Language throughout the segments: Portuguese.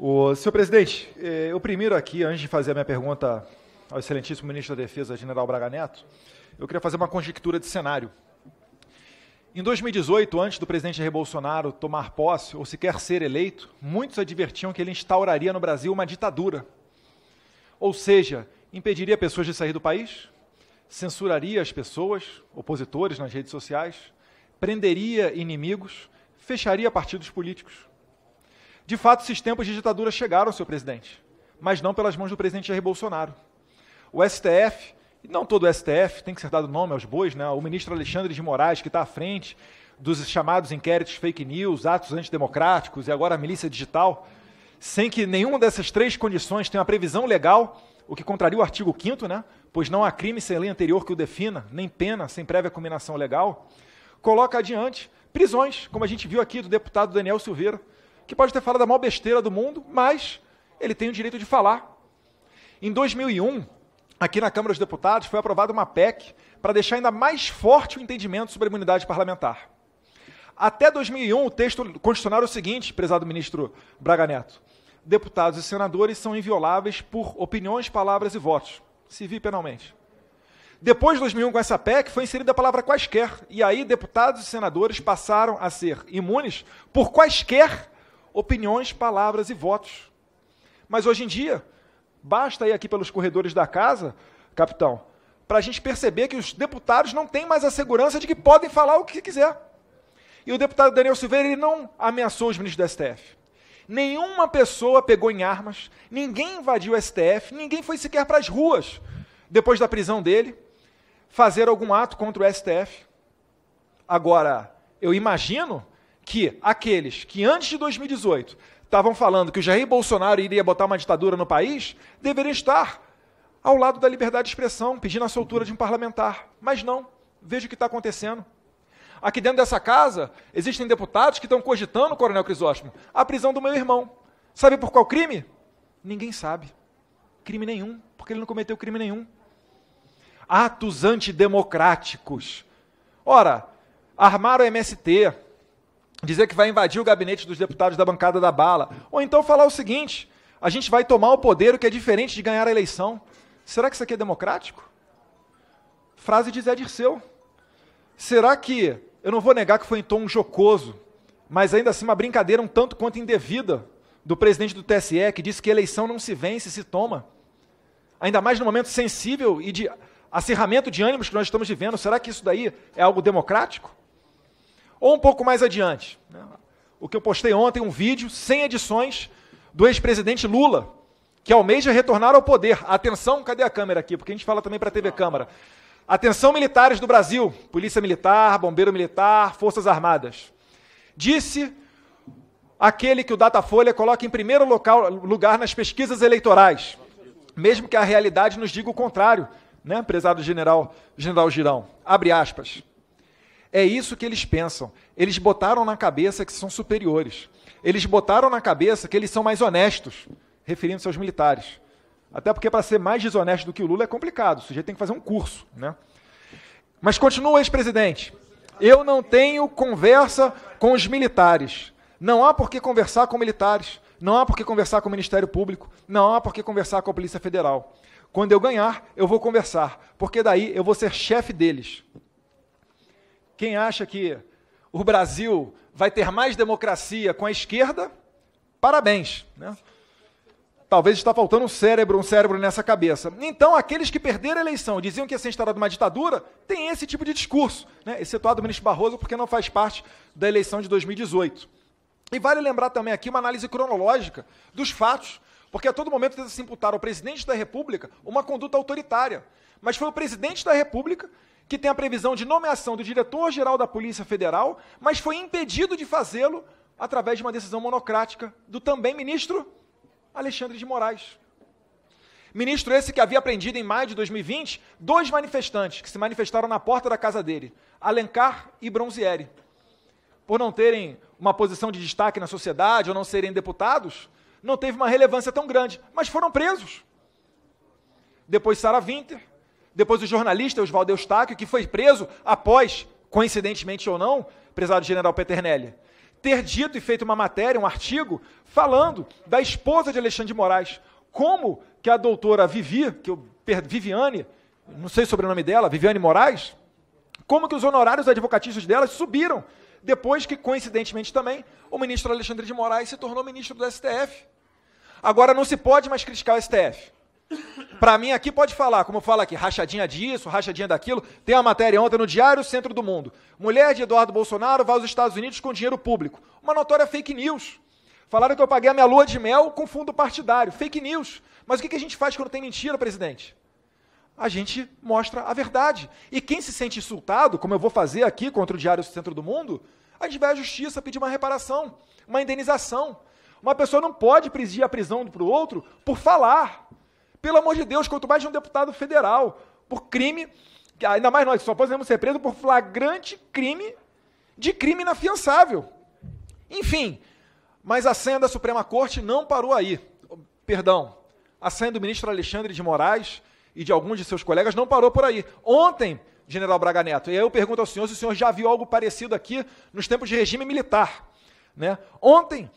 O, senhor presidente, eh, eu primeiro aqui, antes de fazer a minha pergunta ao excelentíssimo ministro da Defesa, general Braga Neto, eu queria fazer uma conjectura de cenário. Em 2018, antes do presidente Jair Bolsonaro tomar posse ou sequer ser eleito, muitos advertiam que ele instauraria no Brasil uma ditadura. Ou seja, impediria pessoas de sair do país, censuraria as pessoas, opositores nas redes sociais, prenderia inimigos, fecharia partidos políticos. De fato, esses tempos de ditadura chegaram, senhor presidente, mas não pelas mãos do presidente Jair Bolsonaro. O STF, e não todo o STF, tem que ser dado nome aos bois, né? o ministro Alexandre de Moraes, que está à frente dos chamados inquéritos fake news, atos antidemocráticos e agora a milícia digital, sem que nenhuma dessas três condições tenha uma previsão legal, o que contraria o artigo 5 né? Pois não há crime sem lei anterior que o defina, nem pena sem prévia combinação legal. Coloca adiante prisões, como a gente viu aqui do deputado Daniel Silveira, que pode ter falado a maior besteira do mundo, mas ele tem o direito de falar. Em 2001, aqui na Câmara dos Deputados, foi aprovada uma PEC para deixar ainda mais forte o entendimento sobre a imunidade parlamentar. Até 2001, o texto constitucional era o seguinte, prezado ministro Braga Neto: deputados e senadores são invioláveis por opiniões, palavras e votos, civil e penalmente. Depois de 2001, com essa PEC, foi inserida a palavra quaisquer. E aí, deputados e senadores passaram a ser imunes por quaisquer opiniões, palavras e votos. Mas hoje em dia, basta ir aqui pelos corredores da casa, capitão, para a gente perceber que os deputados não têm mais a segurança de que podem falar o que quiser. E o deputado Daniel Silveira ele não ameaçou os ministros do STF. Nenhuma pessoa pegou em armas, ninguém invadiu o STF, ninguém foi sequer para as ruas depois da prisão dele fazer algum ato contra o STF. Agora, eu imagino que aqueles que antes de 2018 estavam falando que o Jair Bolsonaro iria botar uma ditadura no país deveriam estar ao lado da liberdade de expressão, pedindo a soltura de um parlamentar. Mas não. Veja o que está acontecendo. Aqui dentro dessa casa, existem deputados que estão cogitando, Coronel Crisóstomo, a prisão do meu irmão. Sabe por qual crime? Ninguém sabe. Crime nenhum, porque ele não cometeu crime nenhum. Atos antidemocráticos. Ora, armaram o MST, dizer que vai invadir o gabinete dos deputados da bancada da bala. Ou então falar o seguinte: a gente vai tomar o poder, o que é diferente de ganhar a eleição. Será que isso aqui é democrático? Frase de Zé Dirceu. Será que, eu não vou negar que foi em tom jocoso, mas ainda assim uma brincadeira um tanto quanto indevida do presidente do TSE, que disse que eleição não se vence, se toma. Ainda mais no momento sensível e de acirramento de ânimos que nós estamos vivendo, será que isso daí é algo democrático? ou um pouco mais adiante. O que eu postei ontem, um vídeo sem edições do ex-presidente Lula, que almeja retornar ao poder. Atenção, cadê a câmera aqui? Porque a gente fala também para a TV Câmara. Atenção, militares do Brasil, Polícia Militar, Bombeiro Militar, Forças Armadas. Disse aquele que o Datafolha coloca em primeiro local, lugar nas pesquisas eleitorais, mesmo que a realidade nos diga o contrário, né, prezado general, general Girão? Abre aspas. É isso que eles pensam. Eles botaram na cabeça que são superiores. Eles botaram na cabeça que eles são mais honestos, referindo-se aos militares. Até porque para ser mais desonesto do que o Lula é complicado, o sujeito tem que fazer um curso, né? Mas continua ex-presidente. Eu não tenho conversa com os militares. Não há por que conversar com militares. Não há por que conversar com o Ministério Público. Não há por que conversar com a Polícia Federal. Quando eu ganhar, eu vou conversar, porque daí eu vou ser chefe deles quem acha que o Brasil vai ter mais democracia com a esquerda, parabéns. Né? Talvez está faltando um cérebro, um cérebro nessa cabeça. Então, aqueles que perderam a eleição diziam que ia ser instaurada uma ditadura, tem esse tipo de discurso, né? excetuado o ministro Barroso, porque não faz parte da eleição de 2018. E vale lembrar também aqui uma análise cronológica dos fatos, porque a todo momento tenta se imputar ao presidente da República uma conduta autoritária. Mas foi o presidente da República que tem a previsão de nomeação do diretor-geral da Polícia Federal, mas foi impedido de fazê-lo através de uma decisão monocrática do também ministro Alexandre de Moraes. Ministro esse que havia prendido em maio de 2020 dois manifestantes que se manifestaram na porta da casa dele, Alencar e Bronzieri. Por não terem uma posição de destaque na sociedade ou não serem deputados, não teve uma relevância tão grande, mas foram presos. Depois Sara Winter, depois o jornalista Oswaldo Eustáquio, que foi preso após, coincidentemente ou não, prezado general Peternelli, ter dito e feito uma matéria, um artigo, falando da esposa de Alexandre de Moraes. Como que a doutora Vivi, que eu, Viviane, não sei o sobrenome dela, Viviane Moraes, como que os honorários advocatícios dela subiram depois que, coincidentemente também, o ministro Alexandre de Moraes se tornou ministro do STF. Agora não se pode mais criticar o STF. Para mim aqui pode falar, como fala aqui, rachadinha disso, rachadinha daquilo. Tem uma matéria ontem no Diário Centro do Mundo. Mulher de Eduardo Bolsonaro vai aos Estados Unidos com dinheiro público. Uma notória fake news. Falaram que eu paguei a minha lua de mel com fundo partidário. Fake news. Mas o que a gente faz quando tem mentira, presidente? a gente mostra a verdade. E quem se sente insultado, como eu vou fazer aqui contra o Diário Centro do Mundo, a gente vai à justiça pedir uma reparação, uma indenização. Uma pessoa não pode pedir a prisão para o outro por falar. Pelo amor de Deus, quanto mais de um deputado federal, por crime, ainda mais nós, só podemos ser presos por flagrante crime de crime inafiançável. Enfim, mas a senha da Suprema Corte não parou aí. Perdão, a senha do ministro Alexandre de Moraes e de alguns de seus colegas não parou por aí. Ontem, general Braga Neto, e aí eu pergunto ao senhor se o senhor já viu algo parecido aqui nos tempos de regime militar. Né? Ontem,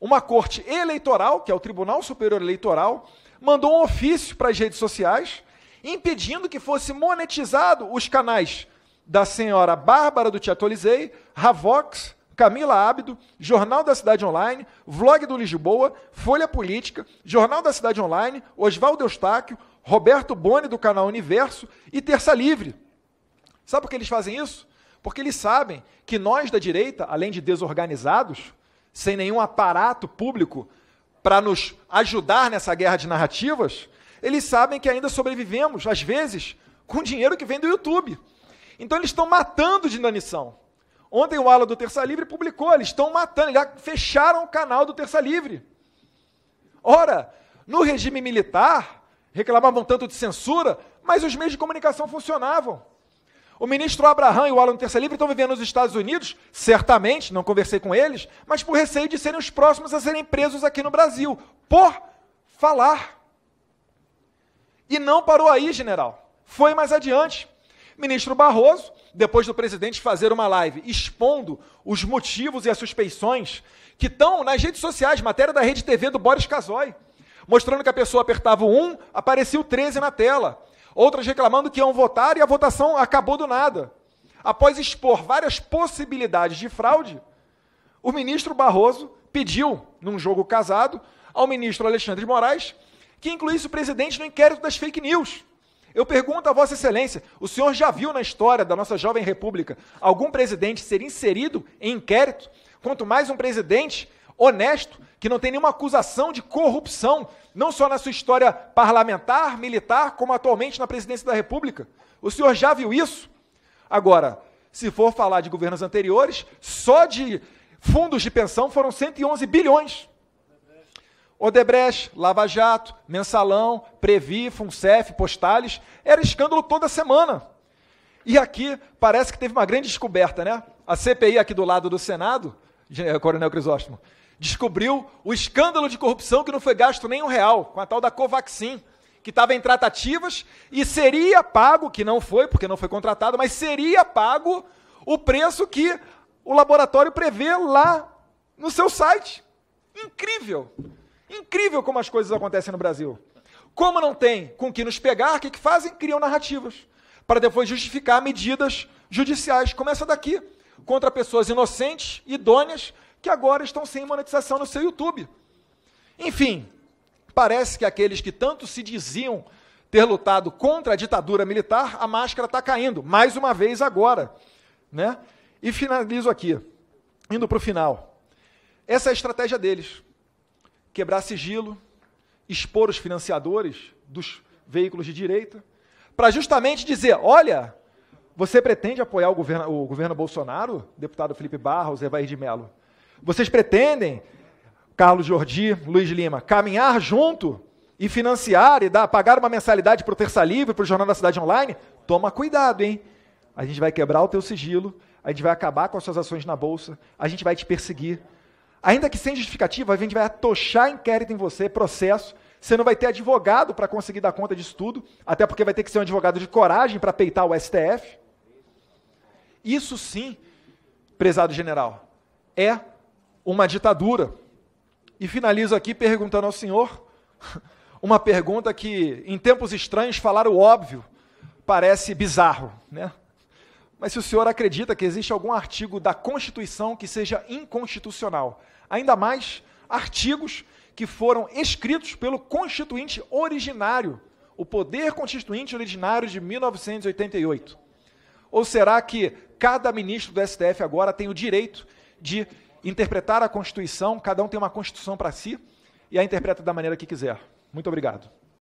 uma corte eleitoral, que é o Tribunal Superior Eleitoral, mandou um ofício para as redes sociais impedindo que fosse monetizado os canais da senhora Bárbara do Teatro Alizei, Ravox, Camila Ábido, Jornal da Cidade Online, Vlog do Lisboa, Folha Política, Jornal da Cidade Online, Oswaldo Eustáquio, Roberto Boni do canal Universo e Terça Livre. Sabe por que eles fazem isso? Porque eles sabem que nós da direita, além de desorganizados, sem nenhum aparato público para nos ajudar nessa guerra de narrativas, eles sabem que ainda sobrevivemos, às vezes, com dinheiro que vem do YouTube. Então eles estão matando de inanição. Ontem o Ala do Terça Livre publicou, eles estão matando, já fecharam o canal do Terça Livre. Ora, no regime militar, reclamavam tanto de censura, mas os meios de comunicação funcionavam. O ministro Abraham e o Alan Terça Livre estão vivendo nos Estados Unidos, certamente, não conversei com eles, mas por receio de serem os próximos a serem presos aqui no Brasil, por falar. E não parou aí, general. Foi mais adiante. Ministro Barroso, depois do presidente fazer uma live expondo os motivos e as suspeições que estão nas redes sociais, matéria da Rede TV do Boris Casoy, mostrando que a pessoa apertava o 1, aparecia o 13 na tela outras reclamando que iam votar e a votação acabou do nada. Após expor várias possibilidades de fraude, o ministro Barroso pediu, num jogo casado, ao ministro Alexandre de Moraes que incluísse o presidente no inquérito das fake news. Eu pergunto a Vossa Excelência: o senhor já viu na história da nossa jovem república algum presidente ser inserido em inquérito? Quanto mais um presidente honesto, que não tem nenhuma acusação de corrupção, não só na sua história parlamentar, militar, como atualmente na presidência da República. O senhor já viu isso? Agora, se for falar de governos anteriores, só de fundos de pensão foram 111 bilhões. Odebrecht, Lava Jato, Mensalão, Previ, Funcef, Postales, era escândalo toda semana. E aqui parece que teve uma grande descoberta, né? A CPI aqui do lado do Senado, Coronel Crisóstomo, descobriu o escândalo de corrupção que não foi gasto nem um real, com a tal da Covaxin, que estava em tratativas e seria pago, que não foi, porque não foi contratado, mas seria pago o preço que o laboratório prevê lá no seu site. Incrível! Incrível como as coisas acontecem no Brasil. Como não tem com que nos pegar, o que, que fazem? Criam narrativas para depois justificar medidas judiciais. Começa daqui contra pessoas inocentes, idôneas, que agora estão sem monetização no seu YouTube. Enfim, parece que aqueles que tanto se diziam ter lutado contra a ditadura militar, a máscara está caindo, mais uma vez agora. Né? E finalizo aqui, indo para o final. Essa é a estratégia deles: quebrar sigilo, expor os financiadores dos veículos de direita, para justamente dizer: olha, você pretende apoiar o governo, o governo Bolsonaro, deputado Felipe Barros, Evair de Mello? Vocês pretendem, Carlos Jordi, Luiz Lima, caminhar junto e financiar e dar, pagar uma mensalidade para o Terça Livre, para o Jornal da Cidade Online? Toma cuidado, hein? A gente vai quebrar o teu sigilo, a gente vai acabar com as suas ações na Bolsa, a gente vai te perseguir. Ainda que sem justificativa, a gente vai atochar inquérito em você, processo, você não vai ter advogado para conseguir dar conta disso tudo, até porque vai ter que ser um advogado de coragem para peitar o STF. Isso sim, prezado general, é uma ditadura. E finalizo aqui perguntando ao senhor uma pergunta que, em tempos estranhos, falar o óbvio parece bizarro, né? Mas se o senhor acredita que existe algum artigo da Constituição que seja inconstitucional, ainda mais artigos que foram escritos pelo constituinte originário, o poder constituinte originário de 1988? Ou será que cada ministro do STF agora tem o direito de interpretar a Constituição, cada um tem uma Constituição para si e a interpreta da maneira que quiser. Muito obrigado.